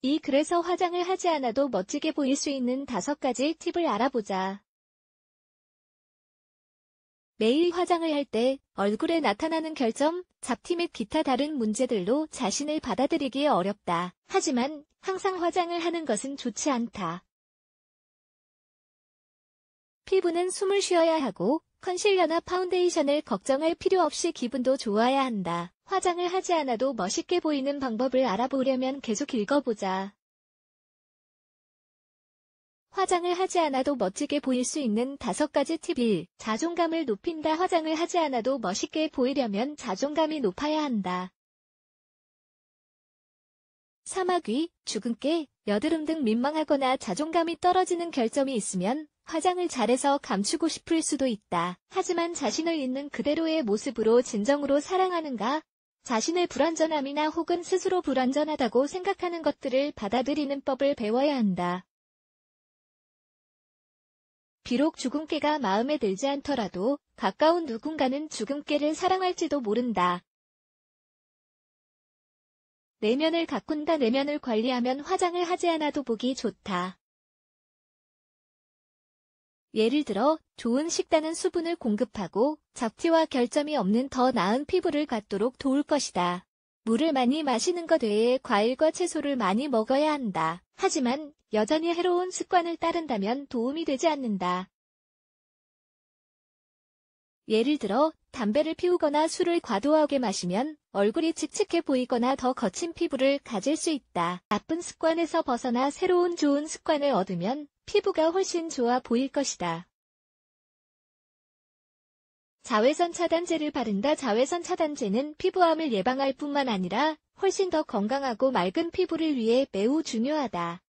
이글에서 화장을 하지 않아도 멋지게 보일 수 있는 다섯 가지 팁을 알아보자. 매일 화장을 할 때 얼굴에 나타나는 결점, 잡티 및 기타 다른 문제들로 자신을 받아들이기 어렵다. 하지만 항상 화장을 하는 것은 좋지 않다. 피부는 숨을 쉬어야 하고 컨실러나 파운데이션을 걱정할 필요 없이 기분도 좋아야 한다. 화장을 하지 않아도 멋있게 보이는 방법을 알아보려면 계속 읽어보자. 화장을 하지 않아도 멋지게 보일 수 있는 다섯 가지 팁 1. 자존감을 높인다. 화장을 하지 않아도 멋있게 보이려면 자존감이 높아야 한다. 사마귀, 주근깨, 여드름 등 민망하거나 자존감이 떨어지는 결점이 있으면 화장을 잘해서 감추고 싶을 수도 있다. 하지만 자신을 있는 그대로의 모습으로 진정으로 사랑하는가? 자신의 불완전함이나 혹은 스스로 불완전하다고 생각하는 것들을 받아들이는 법을 배워야 한다. 비록 죽음깨가 마음에 들지 않더라도 가까운 누군가는 죽음깨를 사랑할지도 모른다. 내면을 가꾼다 내면을 관리하면 화장을 하지 않아도 보기 좋다. 예를 들어 좋은 식단은 수분을 공급하고 잡티와 결점이 없는 더 나은 피부를 갖도록 도울 것이다. 물을 많이 마시는 것 외에 과일과 채소를 많이 먹어야 한다. 하지만 여전히 해로운 습관을 따른다면 도움이 되지 않는다. 예를 들어 담배를 피우거나 술을 과도하게 마시면 얼굴이 칙칙해 보이거나 더 거친 피부를 가질 수 있다. 나쁜 습관에서 벗어나 새로운 좋은 습관을 얻으면 피부가 훨씬 좋아 보일 것이다. 자외선 차단제를 바른다. 자외선 차단제는 피부암을 예방할 뿐만 아니라 훨씬 더 건강하고 맑은 피부를 위해 매우 중요하다.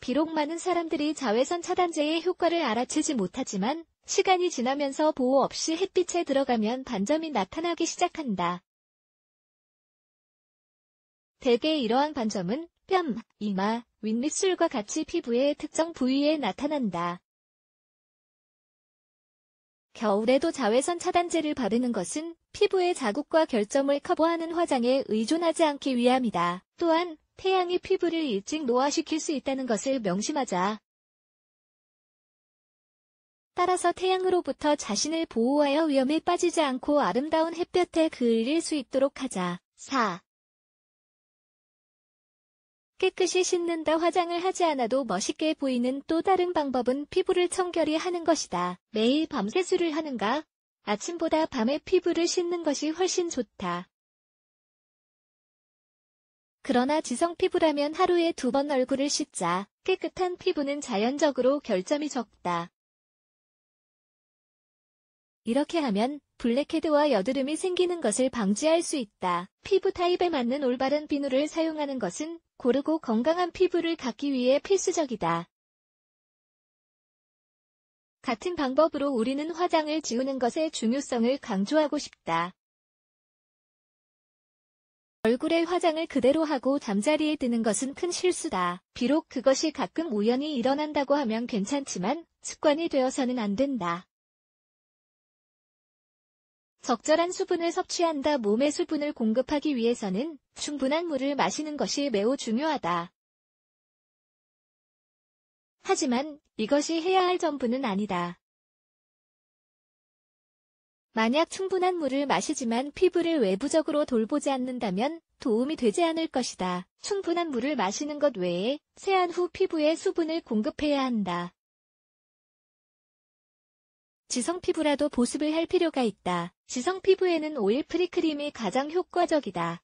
비록 많은 사람들이 자외선 차단제의 효과를 알아채지 못하지만 시간이 지나면서 보호 없이 햇빛에 들어가면 반점이 나타나기 시작한다. 대개 이러한 반점은 뺨, 이마, 윗입술과 같이 피부의 특정 부위에 나타난다. 겨울에도 자외선 차단제를 바르는 것은 피부의 자국과 결점을 커버하는 화장에 의존하지 않기 위함이다. 또한 태양이 피부를 일찍 노화시킬 수 있다는 것을 명심하자. 따라서 태양으로부터 자신을 보호하여 위험에 빠지지 않고 아름다운 햇볕에 그을릴 수 있도록 하자. 4. 깨끗이 씻는다 화장을 하지 않아도 멋있게 보이는 또 다른 방법은 피부를 청결히 하는 것이다. 매일 밤 세수를 하는가? 아침보다 밤에 피부를 씻는 것이 훨씬 좋다. 그러나 지성 피부라면 하루에 두 번 얼굴을 씻자. 깨끗한 피부는 자연적으로 결점이 적다. 이렇게 하면 블랙헤드와 여드름이 생기는 것을 방지할 수 있다. 피부 타입에 맞는 올바른 비누를 사용하는 것은 고르고 건강한 피부를 갖기 위해 필수적이다. 같은 방법으로 우리는 화장을 지우는 것의 중요성을 강조하고 싶다. 얼굴에 화장을 그대로 하고 잠자리에 드는 것은 큰 실수다. 비록 그것이 가끔 우연히 일어난다고 하면 괜찮지만 습관이 되어서는 안 된다. 적절한 수분을 섭취한다 몸에 수분을 공급하기 위해서는 충분한 물을 마시는 것이 매우 중요하다. 하지만 이것이 해야 할 전부는 아니다. 만약 충분한 물을 마시지만 피부를 외부적으로 돌보지 않는다면 도움이 되지 않을 것이다. 충분한 물을 마시는 것 외에 세안 후 피부에 수분을 공급해야 한다. 지성 피부라도 보습을 할 필요가 있다. 지성 피부에는 오일 프리크림이 가장 효과적이다.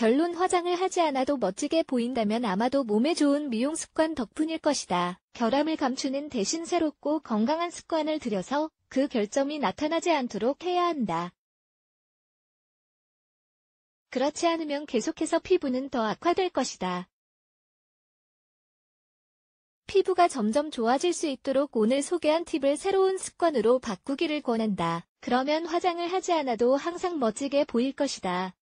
결론 화장을 하지 않아도 멋지게 보인다면 아마도 몸에 좋은 미용 습관 덕분일 것이다. 결함을 감추는 대신 새롭고 건강한 습관을 들여서 그 결점이 나타나지 않도록 해야 한다. 그렇지 않으면 계속해서 피부는 더 악화될 것이다. 피부가 점점 좋아질 수 있도록 오늘 소개한 팁을 새로운 습관으로 바꾸기를 권한다. 그러면 화장을 하지 않아도 항상 멋지게 보일 것이다.